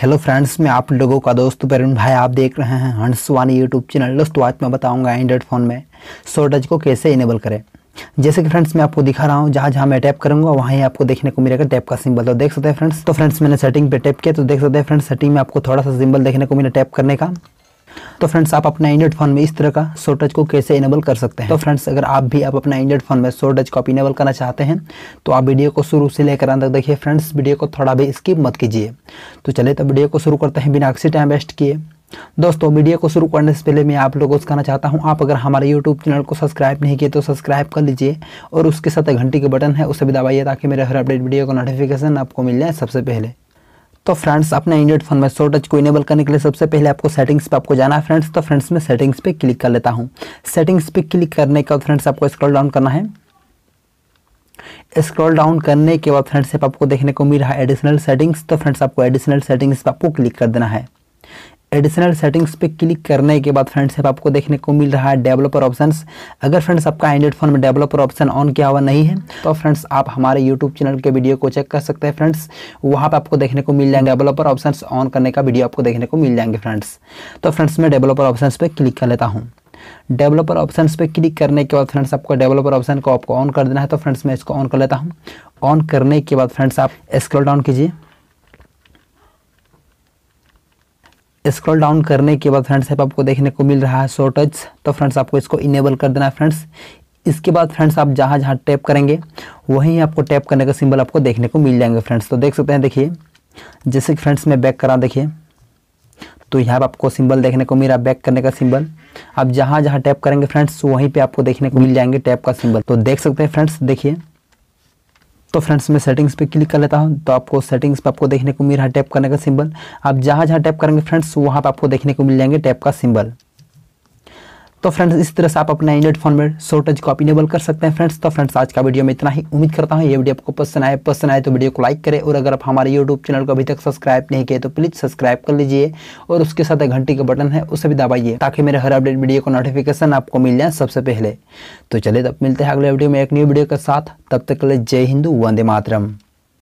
hello friends मैं आप लोगों का दोस्त पेरुण भाई आप देख रहे हैं हंसवानी यूट्यूब चैनल दोस्तों आज मैं बताऊंगा एंड्रॉइड फ़ोन में शॉर्टेज को कैसे इनेबल करें जैसे कि फ्रेंड्स मैं आपको दिखा रहा हूँ जहाँ जहाँ मैं टैप करूंगा वहां ही आपको देखने को मिलेगा टैप का सिंबल तो देख सकते हैं फ्रेंड्स तो फ्रेंड्स मैंने सेटिंग पे टैप किया तो देख सकते हैं फ्रेंड्स सेटिंग में आपको थोड़ा सा सिंबल देखने को मिला टैप करने का तो फ्रेंड्स आप अपना एंड्रॉइड फोन में इस तरह का टच को कैसे इनेबल कर सकते हैं तो फ्रेंड्स अगर आप भी आप अपना एंड्रॉइड फोन में टच को इनेबल करना चाहते हैं तो आप वीडियो को शुरू से लेकर अंत तक देखिए फ्रेंड्स वीडियो को थोड़ा भी स्किप मत कीजिए तो चले तो वीडियो को शुरू करते हैं बिना किसी टाइम वेस्ट किए दोस्तों वीडियो को शुरू करने से पहले मैं आप लोगों से कहना चाहता हूं आप अगर हमारे यूट्यूब चैनल को सब्सक्राइब नहीं किए तो सब्सक्राइब कर लीजिए और उसके साथ घंटी के बटन है उसे भी दबाइए ताकि मेरे हर अपडेट वीडियो का नोटिफिकेशन आपको मिल जाए सबसे पहले तो फ्रेंड्स अपने एंड्रॉइड फोन में शॉर्ट टच को इनेबल करने के लिए सबसे पहले आपको सेटिंग्स पे आपको जाना है फ्रेंड्स तो फ्रेंड्स मैं सेटिंग्स पे क्लिक कर लेता हूँ सेटिंग्स पे क्लिक करने के बाद फ्रेंड्स आपको स्क्रॉल डाउन करना है स्क्रॉल डाउन करने के बाद फ्रेंड्स आपको देखने को मिल रहा है एडिशनल सेटिंग्स तो फ्रेंड्स आपको एडिशनल सेटिंग्स पर आपको क्लिक कर देना है एडिशनल सेटिंग्स पे क्लिक करने के बाद फ्रेंड्स आपको देखने को मिल रहा है डेवलपर ऑप्शंस अगर फ्रेंड्स आपका एंड्रॉइड फोन में डेवलपर ऑप्शन ऑन किया हुआ नहीं है तो फ्रेंड्स आप हमारे यूट्यूब चैनल के वीडियो को चेक कर सकते हैं फ्रेंड्स वहाँ पर आपको देखने को मिल जाएंगे डेवलपर ऑप्शन ऑन करने का वीडियो आपको देखने को मिल जाएंगे फ्रेंड्स तो फ्रेंड्स मैं डेवलपर ऑप्शन पर क्लिक कर लेता हूँ डेवलपर ऑप्शन पर क्लिक करने के बाद फ्रेंड्स आपको डेवलपर ऑप्शन को आपको ऑन कर देना है तो फ्रेंड्स मैं इसको ऑन कर लेता हूँ ऑन करने के बाद फ्रेंड्स आप स्क्रॉल डाउन कीजिए स्क्रॉल डाउन करने के बाद फ्रेंड्स ऐप आपको देखने को मिल रहा है शो टच तो फ्रेंड्स आपको इसको इनेबल कर देना है फ्रेंड्स इसके बाद फ्रेंड्स आप जहाँ जहाँ टैप करेंगे वहीं आपको टैप करने का सिंबल आपको देखने को मिल जाएंगे फ्रेंड्स तो देख सकते हैं देखिए जैसे कि फ्रेंड्स मैं बैक करा देखिए तो यहाँ पर आपको सिंबल देखने को मिला बैक करने का सिंबल आप जहाँ जहाँ टैप करेंगे फ्रेंड्स वहीं पे आपको देखने को मिल जाएंगे टैप का सिंबल तो देख सकते हैं फ्रेंड्स देखिए तो फ्रेंड्स मैं सेटिंग्स पे क्लिक कर लेता हूँ तो आपको सेटिंग्स पे आपको देखने को मिल रहा है टैप करने का सिंबल आप जहाँ जहाँ टैप करेंगे फ्रेंड्स वहाँ पे आपको देखने को मिल जाएंगे टैप का सिंबल तो फ्रेंड्स इस तरह से आप अपना एंड्रॉइड फोन में शॉर्टेज को अपनेबल कर सकते हैं फ्रेंड्स तो फ्रेंड्स आज का वीडियो में इतना ही उम्मीद करता हूँ ये वीडियो आपको पसंद आए पसंद आए तो वीडियो को लाइक करें और अगर आप हमारे यूट्यूब चैनल को अभी तक सब्सक्राइब नहीं किए तो प्लीज़ सब्सक्राइब कर लीजिए और उसके साथ एक घंटी का बटन है उसे भी दबाइए ताकि मेरे हर अपडेट वीडियो को नोटिफिकेशन आपको मिल जाए सबसे पहले तो चले तब मिलते हैं अगले वीडियो में एक न्यू वीडियो के साथ तब तक के लिए जय हिंदू वंदे मातरम